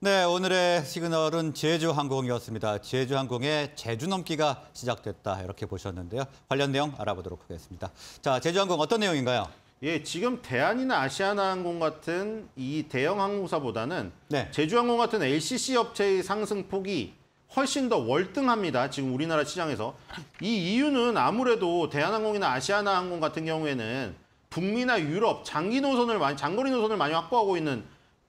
네, 오늘의 시그널은 제주항공이었습니다. 제주항공의 제주넘기가 시작됐다 이렇게 보셨는데요. 관련 내용 알아보도록 하겠습니다. 자, 제주항공 어떤 내용인가요? 예, 지금 대한이나 아시아나항공 같은 이 대형 항공사보다는 네. 제주항공 같은 LCC 업체의 상승폭이 훨씬 더 월등합니다. 지금 우리나라 시장에서. 이 이유는 아무래도 대한항공이나 아시아나항공 같은 경우에는 북미나 유럽 장기 노선을 많이 장거리 노선을 많이 확보하고 있는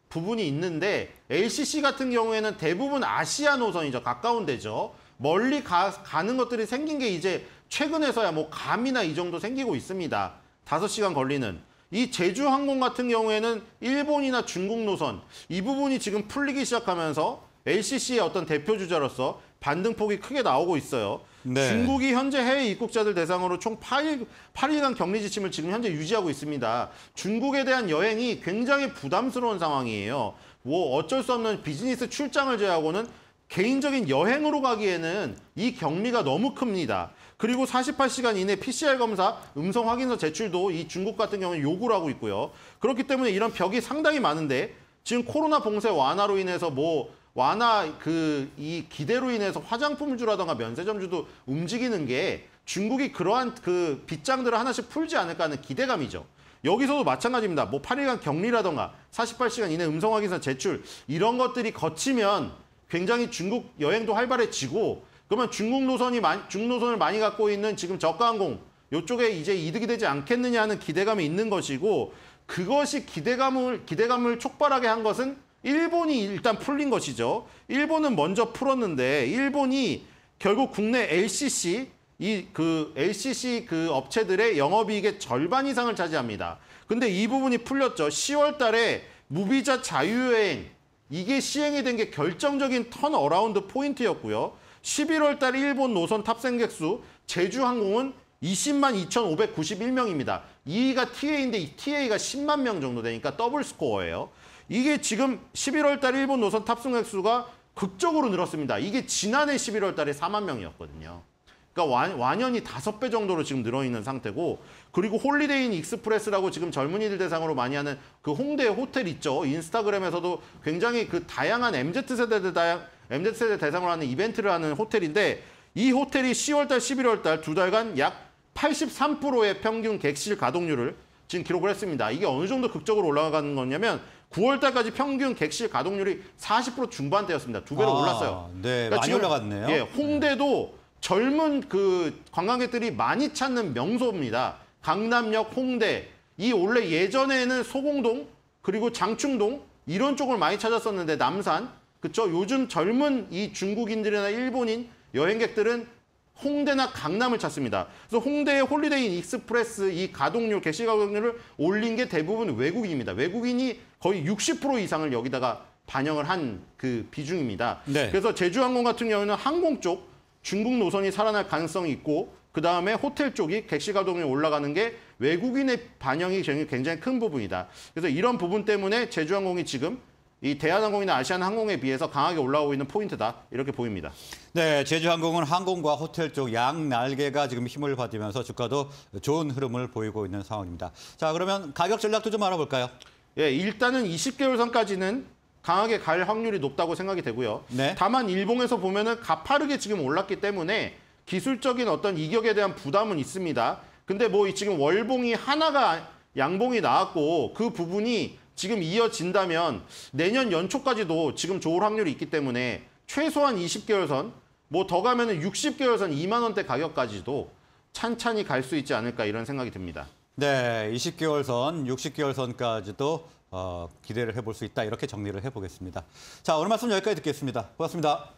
부분이 있는데 LCC 같은 경우에는 대부분 아시아 노선이죠. 가까운 데죠. 멀리 가, 가는 것들이 생긴 게 이제 최근에서야 뭐 감이나 이 정도 생기고 있습니다. 5시간 걸리는. 이 제주항공 같은 경우에는 일본이나 중국 노선 이 부분이 지금 풀리기 시작하면서 LCC의 어떤 대표 주자로서 반등폭이 크게 나오고 있어요. 네. 중국이 현재 해외 입국자들 대상으로 총 8일, 8일간 격리 지침을 지금 현재 유지하고 있습니다. 중국에 대한 여행이 굉장히 부담스러운 상황이에요. 뭐 어쩔 수 없는 비즈니스 출장을 제외하고는 개인적인 여행으로 가기에는 이 격리가 너무 큽니다. 그리고 48시간 이내 PCR 검사, 음성 확인서 제출도 이 중국 같은 경우는 요구를 하고 있고요. 그렇기 때문에 이런 벽이 상당히 많은데 지금 코로나 봉쇄 완화로 인해서 뭐 완화 그이 기대로 인해서 화장품주라던가 면세점주도 움직이는 게 중국이 그러한 그 빚장들을 하나씩 풀지 않을까 하는 기대감이죠. 여기서도 마찬가지입니다. 뭐 8일간 격리라던가 48시간 이내 음성 확인서 제출 이런 것들이 거치면 굉장히 중국 여행도 활발해지고 그러면 중국 노선이 중국 노선을 많이 갖고 있는 지금 저가항공 요쪽에 이제 이득이 되지 않겠느냐 하는 기대감이 있는 것이고 그것이 기대감을 기대감을 촉발하게 한 것은 일본이 일단 풀린 것이죠. 일본은 먼저 풀었는데 일본이 결국 국내 LCC 이 그 LCC 그 업체들의 영업이익의 절반 이상을 차지합니다. 근데 이 부분이 풀렸죠. 10월 달에 무비자 자유여행 이게 시행이 된 게 결정적인 턴 어라운드 포인트였고요. 11월 달 일본 노선 탑승객 수 제주항공은 20만 2,591명입니다. 2위가 TA인데 TA가 10만 명 정도 되니까 더블 스코어예요. 이게 지금 11월 달 일본 노선 탑승객 수가 극적으로 늘었습니다. 이게 지난해 11월 달에 4만 명이었거든요. 그러니까 완연히 5배 정도로 지금 늘어있는 상태고 그리고 홀리데이인 익스프레스라고 지금 젊은이들 대상으로 많이 하는 그 홍대 호텔 있죠. 인스타그램에서도 굉장히 그 다양한 MZ세대들 다양, MZ세대 대상으로 하는 이벤트를 하는 호텔인데 이 호텔이 10월달, 11월달 두 달간 약 83%의 평균 객실 가동률을 지금 기록을 했습니다. 이게 어느 정도 극적으로 올라가는 거냐면 9월달까지 평균 객실 가동률이 40% 중반대였습니다. 두 배로 아, 올랐어요. 네, 그러니까 많이 지금, 올라갔네요. 예, 홍대도 젊은 그 관광객들이 많이 찾는 명소입니다. 강남역, 홍대 이 원래 예전에는 소공동 그리고 장충동 이런 쪽을 많이 찾았었는데 남산 그쵸 요즘 젊은 이 중국인들이나 일본인 여행객들은 홍대나 강남을 찾습니다. 그래서 홍대의 홀리데이 익스프레스 이 가동률, 개시 가동률을 올린 게 대부분 외국인입니다. 외국인이 거의 60% 이상을 여기다가 반영을 한 그 비중입니다. 네. 그래서 제주항공 같은 경우는 항공 쪽 중국 노선이 살아날 가능성이 있고 그 다음에 호텔 쪽이 객실 가동이 률 올라가는 게 외국인의 반영이 굉장히 큰 부분이다. 그래서 이런 부분 때문에 제주항공이 지금 이 대한항공이나 아시안항공에 비해서 강하게 올라오고 있는 포인트다 이렇게 보입니다. 네, 제주항공은 항공과 호텔 쪽 양 날개가 지금 힘을 받으면서 주가도 좋은 흐름을 보이고 있는 상황입니다. 자, 그러면 가격 전략도 좀 알아볼까요? 예, 일단은 20개월 선까지는 강하게 갈 확률이 높다고 생각이 되고요. 네. 다만 일봉에서 보면은 가파르게 지금 올랐기 때문에 기술적인 어떤 이격에 대한 부담은 있습니다. 근데 뭐 지금 월봉이 하나가 양봉이 나왔고 그 부분이 지금 이어진다면 내년 연초까지도 지금 좋을 확률이 있기 때문에 최소한 20개월 선, 뭐 더 가면 은 60개월 선 2만 원대 가격까지도 찬찬히 갈 수 있지 않을까 이런 생각이 듭니다. 네, 20개월 선, 60개월 선까지도 어, 기대를 해볼 수 있다 이렇게 정리를 해보겠습니다. 자, 오늘 말씀 여기까지 듣겠습니다. 고맙습니다.